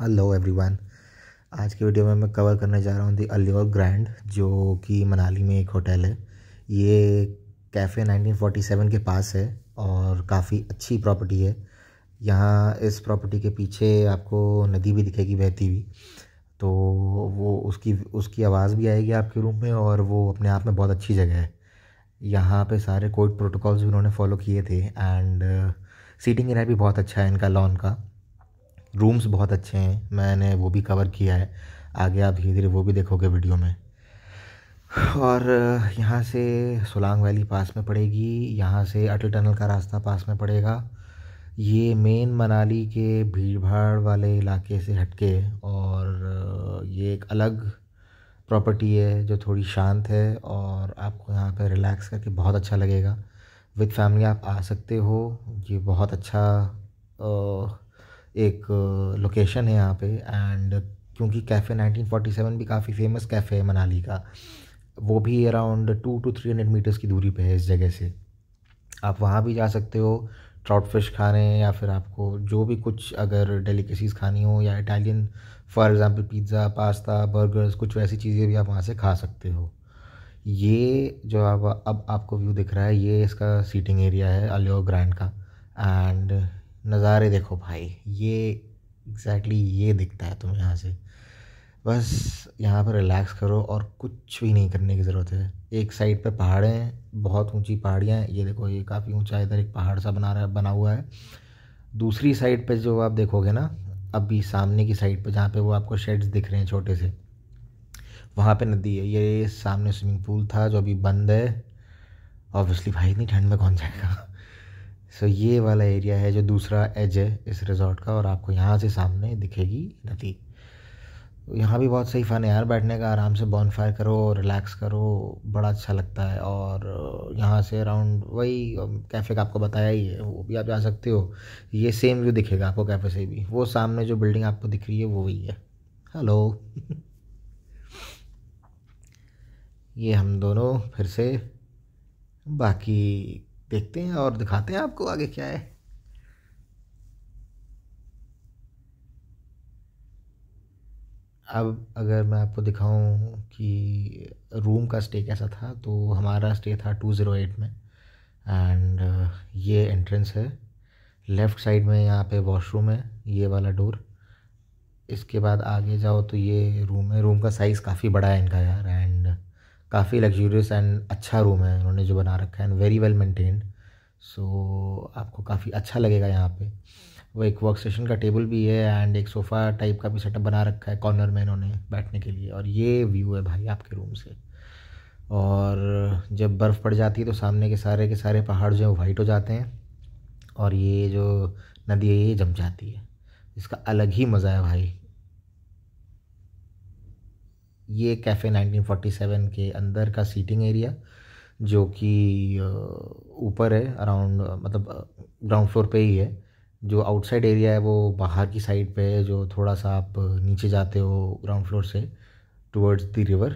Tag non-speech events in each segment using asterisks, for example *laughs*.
hello everyone आज के video में मैं कवर करने जा रहा हूँ दी अल्योर ग्रैंड जो कि मनाली में एक होटल है ये कैफ़े 1947 के पास है और काफ़ी अच्छी प्रॉपर्टी है यहाँ इस प्रॉपर्टी के पीछे आपको नदी भी दिखेगी बहती हुई तो वो उसकी उसकी आवाज़ भी आएगी आपके रूम में और वो अपने आप में बहुत अच्छी जगह है यहाँ पे सारे कोविड प्रोटोकॉल्स भी उन्होंने फॉलो किए थे एंड uh, सीटिंग एरिया भी बहुत अच्छा है इनका लॉन का रूम्स बहुत अच्छे हैं मैंने वो भी कवर किया है आगे आप धीरे धीरे वो भी देखोगे वीडियो में और uh, यहाँ से सोलांग वैली पास में पड़ेगी यहाँ से अटल टनल का रास्ता पास में पड़ेगा ये मेन मनाली के भीड़ भाड़ वाले इलाके से हटके और uh, ये एक अलग प्रॉपर्टी है जो थोड़ी शांत है और आपको यहाँ पर रिलैक्स करके बहुत अच्छा लगेगा विद फैमिली आप आ सकते हो ये बहुत अच्छा एक लोकेशन है यहाँ पे एंड क्योंकि कैफ़े 1947 भी काफ़ी फेमस कैफ़े है मनाली का वो भी around two two three hundred metres की दूरी पे है इस जगह से आप वहाँ भी जा सकते हो ट्राउट फिश खा रहे हैं या फिर आपको जो भी कुछ अगर डेलीकेसीज़ खानी हो या Italian for example pizza pasta burgers कुछ वैसी चीज़ें भी आप वहाँ से खा सकते हो ये जो आप अब आपको व्यू दिख रहा है ये इसका सीटिंग एरिया है अलियो ग्रैंड का एंड नज़ारे देखो भाई ये एग्जैक्टली exactly ये दिखता है तुम्हें यहाँ से बस यहाँ पर रिलैक्स करो और कुछ भी नहीं करने की ज़रूरत है एक साइड पर पहाड़ हैं बहुत ऊंची पहाड़ियाँ हैं ये देखो ये काफ़ी ऊंचा इधर एक पहाड़ सा बना रहा बना हुआ है दूसरी साइड पर जो आप देखोगे ना अभी सामने की साइड पर जहाँ पे वो आपको शेड्स दिख रहे हैं छोटे से वहाँ पे नदी है ये सामने स्विमिंग पूल था जो अभी बंद है ऑब्वियसली भाई इतनी ठंड में कौन जाएगा सो ये वाला एरिया है जो दूसरा एज है इस रिजॉर्ट का और आपको यहाँ से सामने दिखेगी नदी यहाँ भी बहुत सही फ़न है यार बैठने का आराम से बॉन फायर करो रिलैक्स करो बड़ा अच्छा लगता है और यहाँ से अराउंड वही कैफ़े का आपको बताया ही है वो भी आप जा सकते हो ये सेम व्यू दिखेगा आपको कैफ़े से भी वो सामने जो बिल्डिंग आपको दिख रही है वो वही है हेलो *laughs* ये हम दोनों फिर से बाकी देखते हैं और दिखाते हैं आपको आगे क्या है अब अगर मैं आपको दिखाऊं कि रूम का स्टे कैसा था तो हमारा स्टे था टू ज़ीरो एट में एंड uh, ये एंट्रेंस है लेफ़्ट साइड में यहाँ पे वॉशरूम है ये वाला डोर इसके बाद आगे जाओ तो ये रूम है रूम का साइज़ काफ़ी बड़ा है इनका यार एंड काफ़ी लग्जूरियस एंड अच्छा रूम है उन्होंने जो बना रखा है and very well maintained so आपको काफ़ी अच्छा लगेगा यहाँ पर वो एक वर्क स्टेशन का टेबल भी है एंड एक सोफ़ा टाइप का भी सेटअप बना रखा है कॉर्नर में इन्होंने बैठने के लिए और ये व्यू है भाई आपके रूम से और जब बर्फ़ पड़ जाती है तो सामने के सारे के सारे पहाड़ जो है वो वाइट हो जाते हैं और ये जो नदी है ये जम जाती है इसका अलग ही मज़ा है भाई ये कैफ़े 1947 के अंदर का सीटिंग एरिया जो कि ऊपर है अराउंड मतलब ग्राउंड फ्लोर पे ही है जो आउटसाइड एरिया है वो बाहर की साइड पे है जो थोड़ा सा आप नीचे जाते हो ग्राउंड फ्लोर से टुवर्ड्स द रिवर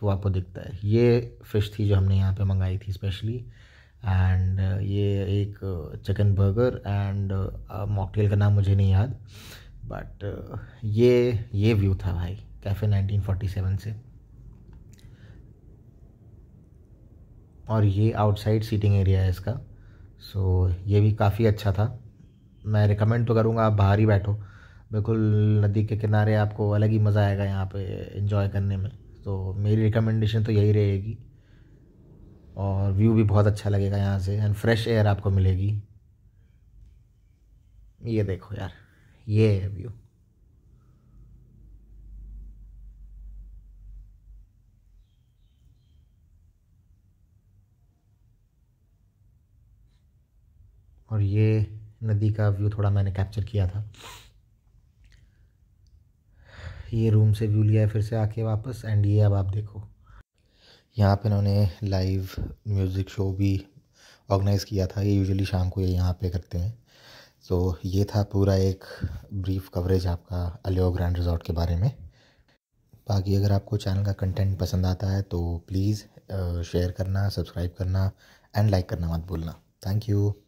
तो आपको दिखता है ये फ़िश थी जो हमने यहाँ पे मंगाई थी स्पेशली एंड uh, ये एक चिकन बर्गर एंड मॉकटेल का नाम मुझे नहीं याद बट uh, ये ये व्यू था भाई कैफ़े 1947 से और ये आउटसाइड सीटिंग एरिया है इसका सो so, ये भी काफ़ी अच्छा था मैं रिकमेंड तो करूँगा आप बाहर ही बैठो बिल्कुल नदी के किनारे आपको अलग ही मज़ा आएगा यहाँ पे इन्जॉय करने में तो मेरी रिकमेंडेशन तो यही रहेगी और व्यू भी बहुत अच्छा लगेगा यहाँ से एंड फ्रेश एयर आपको मिलेगी ये देखो यार ये है व्यू और ये नदी का व्यू थोड़ा मैंने कैप्चर किया था ये रूम से व्यू लिया है फिर से आके वापस एंड ये अब आप देखो यहाँ पे इन्होंने लाइव म्यूज़िक शो भी ऑर्गेनाइज़ किया था ये यूजुअली शाम को ये यहाँ पे करते हैं तो ये था पूरा एक ब्रीफ कवरेज आपका अलियो ग्रैंड रिजॉर्ट के बारे में बाकी अगर आपको चैनल का कंटेंट पसंद आता है तो प्लीज़ शेयर करना सब्सक्राइब करना एंड लाइक करना मत भूलना थैंक यू